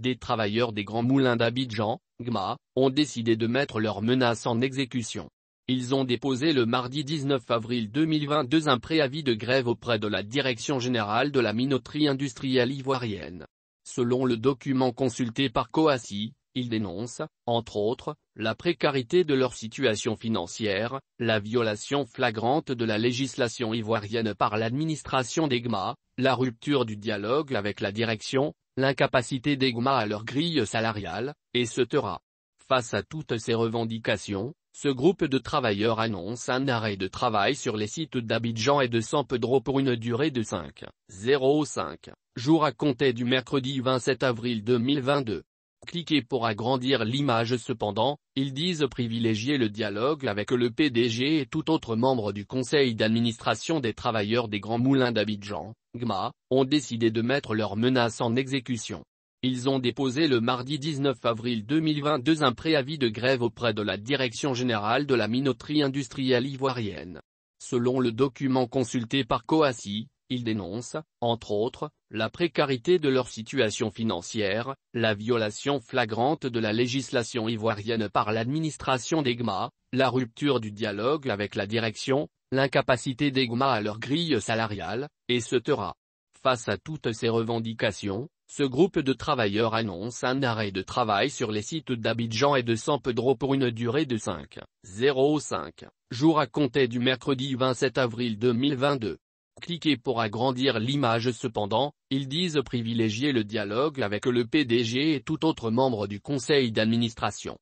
des travailleurs des grands moulins d'Abidjan, GMA, ont décidé de mettre leurs menaces en exécution. Ils ont déposé le mardi 19 avril 2022 un préavis de grève auprès de la Direction générale de la minoterie industrielle ivoirienne. Selon le document consulté par Coassi, ils dénoncent, entre autres, la précarité de leur situation financière, la violation flagrante de la législation ivoirienne par l'administration GMA, la rupture du dialogue avec la direction, l'incapacité d'Egma à leur grille salariale, et se tera. Face à toutes ces revendications, ce groupe de travailleurs annonce un arrêt de travail sur les sites d'Abidjan et de Sampedro Pedro pour une durée de 5,05 jours à compter du mercredi 27 avril 2022. Cliquez pour agrandir l'image cependant, ils disent privilégier le dialogue avec le PDG et tout autre membre du conseil d'administration des travailleurs des grands moulins d'Abidjan, Gma, ont décidé de mettre leurs menaces en exécution. Ils ont déposé le mardi 19 avril 2022 un préavis de grève auprès de la Direction générale de la minoterie industrielle ivoirienne. Selon le document consulté par Coassi, ils dénoncent, entre autres, la précarité de leur situation financière, la violation flagrante de la législation ivoirienne par l'administration GMA, la rupture du dialogue avec la direction, l'incapacité d'EGMA à leur grille salariale, et ce sera Face à toutes ces revendications, ce groupe de travailleurs annonce un arrêt de travail sur les sites d'Abidjan et de San Pedro pour une durée de 5,05 jours à compter du mercredi 27 avril 2022. Cliquez pour agrandir l'image cependant, ils disent privilégier le dialogue avec le PDG et tout autre membre du conseil d'administration.